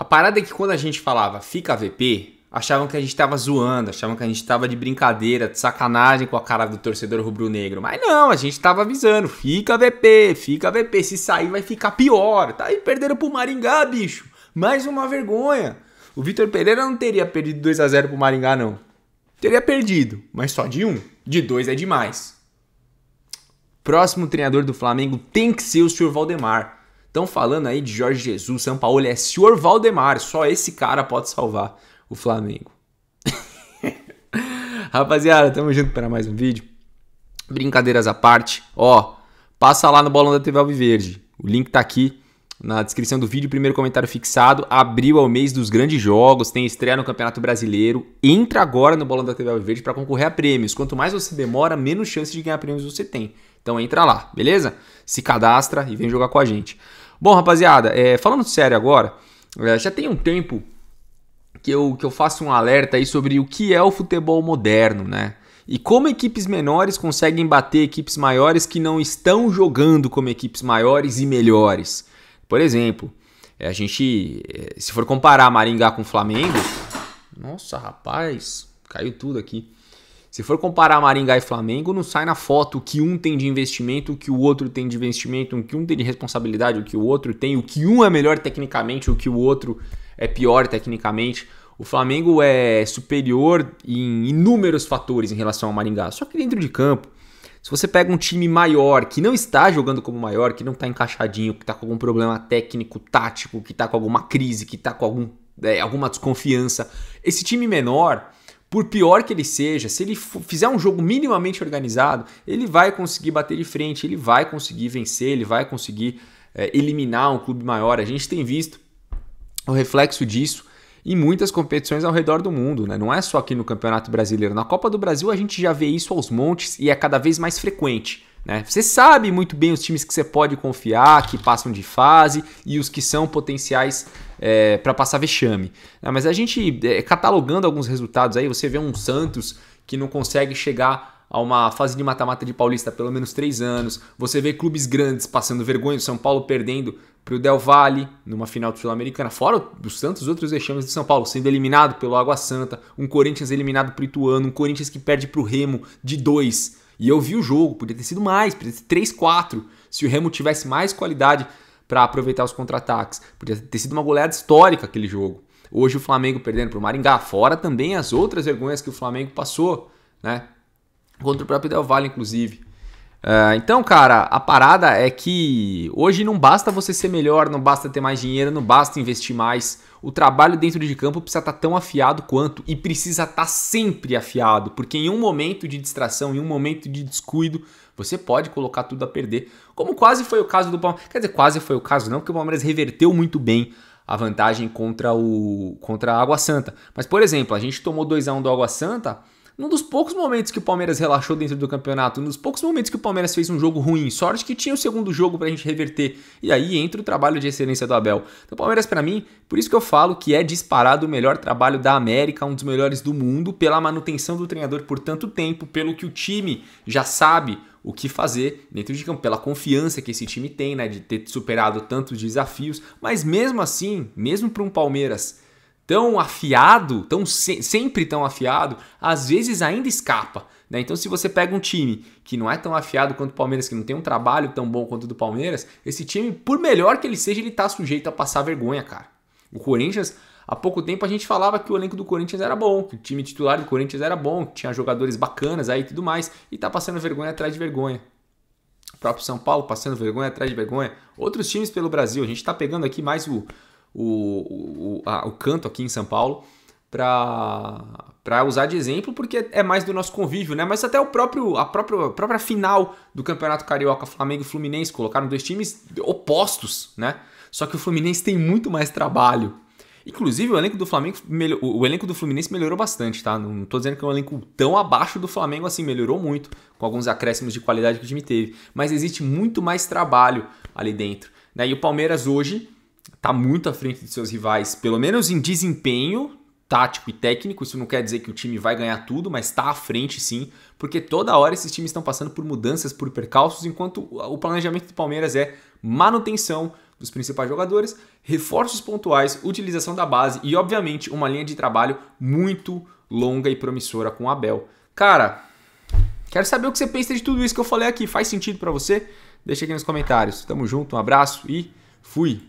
A parada é que quando a gente falava fica VP, achavam que a gente tava zoando, achavam que a gente tava de brincadeira, de sacanagem com a cara do torcedor rubro-negro. Mas não, a gente tava avisando, fica VP, fica VP, se sair vai ficar pior. Tá aí perderam pro Maringá, bicho. Mais uma vergonha. O Vitor Pereira não teria perdido 2 a 0 pro Maringá não. Teria perdido, mas só de um. De dois é demais. Próximo treinador do Flamengo tem que ser o Sr. Valdemar. Estão falando aí de Jorge Jesus, São Paulo, é senhor Valdemar. Só esse cara pode salvar o Flamengo. Rapaziada, tamo junto para mais um vídeo. Brincadeiras à parte, ó, passa lá no Bolão da TV Alviverde. O link tá aqui na descrição do vídeo, primeiro comentário fixado. Abril é o mês dos grandes jogos, tem estreia no Campeonato Brasileiro. Entra agora no Bolão da TV Alviverde para concorrer a prêmios. Quanto mais você demora, menos chance de ganhar prêmios você tem. Então entra lá, beleza? Se cadastra e vem jogar com a gente. Bom, rapaziada, é, falando sério agora, é, já tem um tempo que eu, que eu faço um alerta aí sobre o que é o futebol moderno, né? E como equipes menores conseguem bater equipes maiores que não estão jogando como equipes maiores e melhores. Por exemplo, é, a gente, é, se for comparar Maringá com Flamengo, nossa, rapaz, caiu tudo aqui. Se for comparar Maringá e Flamengo, não sai na foto o que um tem de investimento, o que o outro tem de investimento, o que um tem de responsabilidade, o que o outro tem, o que um é melhor tecnicamente, o que o outro é pior tecnicamente. O Flamengo é superior em inúmeros fatores em relação ao Maringá. Só que dentro de campo, se você pega um time maior, que não está jogando como maior, que não está encaixadinho, que está com algum problema técnico, tático, que está com alguma crise, que está com algum, é, alguma desconfiança, esse time menor por pior que ele seja, se ele fizer um jogo minimamente organizado, ele vai conseguir bater de frente, ele vai conseguir vencer, ele vai conseguir é, eliminar um clube maior. A gente tem visto o reflexo disso em muitas competições ao redor do mundo, né? não é só aqui no Campeonato Brasileiro. Na Copa do Brasil a gente já vê isso aos montes e é cada vez mais frequente. Né? Você sabe muito bem os times que você pode confiar, que passam de fase e os que são potenciais é, para passar vexame. Ah, mas a gente, é, catalogando alguns resultados aí, você vê um Santos que não consegue chegar a uma fase de mata-mata de Paulista há pelo menos três anos. Você vê clubes grandes passando vergonha, o São Paulo perdendo para o Del Valle numa final do sul-americana, fora dos Santos outros vexames de São Paulo, sendo eliminado pelo Água Santa, um Corinthians eliminado para o Ituano, um Corinthians que perde para o Remo de dois. E eu vi o jogo, podia ter sido mais, podia ter 3-4, se o Remo tivesse mais qualidade para aproveitar os contra-ataques. Podia ter sido uma goleada histórica aquele jogo. Hoje o Flamengo perdendo para o Maringá, fora também as outras vergonhas que o Flamengo passou, né? Contra o próprio Del Valle, inclusive. É, então, cara, a parada é que hoje não basta você ser melhor, não basta ter mais dinheiro, não basta investir mais. O trabalho dentro de campo precisa estar tá tão afiado quanto e precisa estar tá sempre afiado, porque em um momento de distração, em um momento de descuido, você pode colocar tudo a perder, como quase foi o caso do Palmeiras. Quer dizer, quase foi o caso, não, porque o Palmeiras reverteu muito bem a vantagem contra o contra a Água Santa. Mas, por exemplo, a gente tomou 2 a 1 um do Água Santa num dos poucos momentos que o Palmeiras relaxou dentro do campeonato, um dos poucos momentos que o Palmeiras fez um jogo ruim. Sorte que tinha o segundo jogo para a gente reverter. E aí entra o trabalho de excelência do Abel. Então, o Palmeiras, para mim, por isso que eu falo que é disparado o melhor trabalho da América, um dos melhores do mundo, pela manutenção do treinador por tanto tempo, pelo que o time já sabe o que fazer dentro de campo, pela confiança que esse time tem, né, de ter superado tantos desafios. Mas mesmo assim, mesmo para um Palmeiras tão afiado, tão se sempre tão afiado, às vezes ainda escapa. Né? Então, se você pega um time que não é tão afiado quanto o Palmeiras, que não tem um trabalho tão bom quanto o do Palmeiras, esse time, por melhor que ele seja, ele está sujeito a passar vergonha, cara. O Corinthians, há pouco tempo a gente falava que o elenco do Corinthians era bom, que o time titular do Corinthians era bom, que tinha jogadores bacanas aí e tudo mais, e está passando vergonha atrás de vergonha. O próprio São Paulo passando vergonha atrás de vergonha. Outros times pelo Brasil, a gente está pegando aqui mais o, o, o, a, o canto aqui em São Paulo para usar de exemplo, porque é mais do nosso convívio, né? Mas até o próprio, a, própria, a própria final do Campeonato Carioca Flamengo e Fluminense colocaram dois times opostos, né? Só que o Fluminense tem muito mais trabalho. Inclusive, o elenco do Flamengo, o elenco do Fluminense melhorou bastante, tá? Não tô dizendo que é um elenco tão abaixo do Flamengo assim, melhorou muito, com alguns acréscimos de qualidade que o time teve, mas existe muito mais trabalho ali dentro, né? E o Palmeiras hoje está muito à frente de seus rivais, pelo menos em desempenho tático e técnico. Isso não quer dizer que o time vai ganhar tudo, mas está à frente sim, porque toda hora esses times estão passando por mudanças, por percalços, enquanto o planejamento do Palmeiras é manutenção dos principais jogadores, reforços pontuais, utilização da base e, obviamente, uma linha de trabalho muito longa e promissora com o Abel. Cara, quero saber o que você pensa de tudo isso que eu falei aqui. Faz sentido para você? Deixa aqui nos comentários. Tamo junto, um abraço e fui!